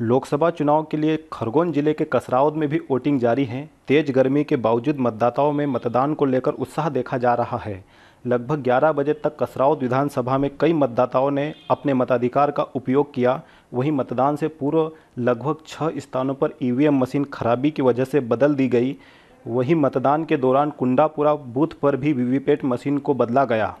लोकसभा चुनाव के लिए खरगोन जिले के कसराउद में भी वोटिंग जारी है तेज गर्मी के बावजूद मतदाताओं में मतदान को लेकर उत्साह देखा जा रहा है लगभग 11 बजे तक कसराउद विधानसभा में कई मतदाताओं ने अपने मताधिकार का उपयोग किया वहीं मतदान से पूर्व लगभग छः स्थानों पर ईवीएम मशीन खराबी की वजह से बदल दी गई वहीं मतदान के दौरान कुंडापुरा बूथ पर भी वीवीपैट मशीन को बदला गया